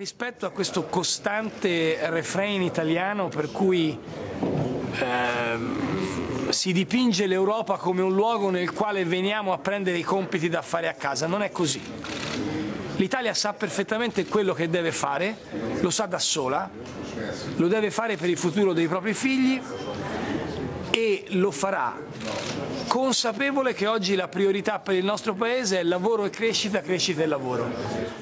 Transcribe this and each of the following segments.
Rispetto a questo costante refrain italiano per cui eh, si dipinge l'Europa come un luogo nel quale veniamo a prendere i compiti da fare a casa, non è così. L'Italia sa perfettamente quello che deve fare, lo sa da sola, lo deve fare per il futuro dei propri figli, e lo farà consapevole che oggi la priorità per il nostro Paese è lavoro e crescita, crescita e lavoro.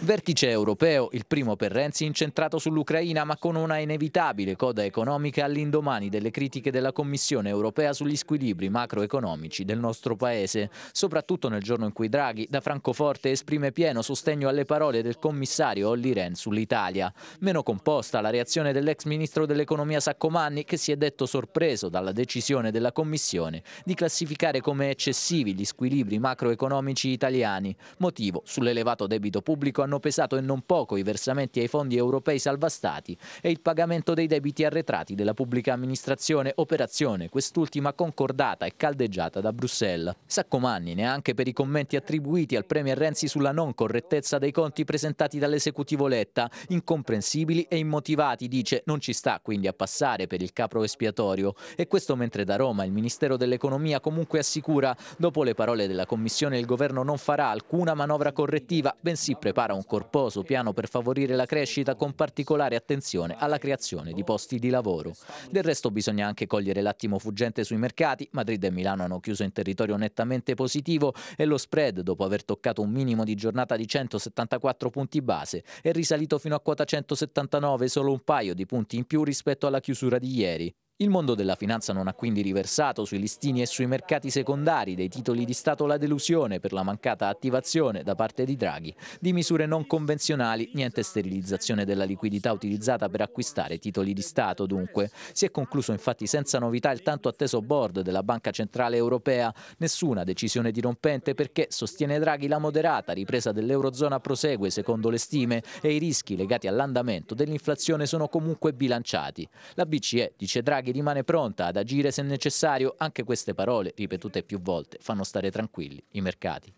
Vertice europeo, il primo per Renzi incentrato sull'Ucraina ma con una inevitabile coda economica all'indomani delle critiche della Commissione europea sugli squilibri macroeconomici del nostro Paese, soprattutto nel giorno in cui Draghi da Francoforte esprime pieno sostegno alle parole del commissario Olli Ren sull'Italia. Meno composta la reazione dell'ex ministro dell'economia Saccomanni che si è detto sorpreso dalla decisione decisione della Commissione di classificare come eccessivi gli squilibri macroeconomici italiani, motivo sull'elevato debito pubblico hanno pesato e non poco i versamenti ai fondi europei salvastati e il pagamento dei debiti arretrati della pubblica amministrazione, operazione quest'ultima concordata e caldeggiata da Bruxelles. Saccomanni neanche per i commenti attribuiti al Premier Renzi sulla non correttezza dei conti presentati dall'esecutivo Letta, incomprensibili e immotivati, dice non ci sta quindi a passare per il capro espiatorio e questo mentre da Roma. Il Ministero dell'Economia comunque assicura, dopo le parole della Commissione, il governo non farà alcuna manovra correttiva, bensì prepara un corposo piano per favorire la crescita con particolare attenzione alla creazione di posti di lavoro. Del resto bisogna anche cogliere l'attimo fuggente sui mercati. Madrid e Milano hanno chiuso in territorio nettamente positivo e lo spread, dopo aver toccato un minimo di giornata di 174 punti base, è risalito fino a quota 179, solo un paio di punti in più rispetto alla chiusura di ieri. Il mondo della finanza non ha quindi riversato sui listini e sui mercati secondari dei titoli di Stato la delusione per la mancata attivazione da parte di Draghi di misure non convenzionali, niente sterilizzazione della liquidità utilizzata per acquistare titoli di Stato dunque. Si è concluso infatti senza novità il tanto atteso board della Banca Centrale Europea, nessuna decisione dirompente perché, sostiene Draghi, la moderata ripresa dell'Eurozona prosegue secondo le stime e i rischi legati all'andamento dell'inflazione sono comunque bilanciati. La BCE, dice Draghi, Draghi rimane pronta ad agire se necessario, anche queste parole, ripetute più volte, fanno stare tranquilli i mercati.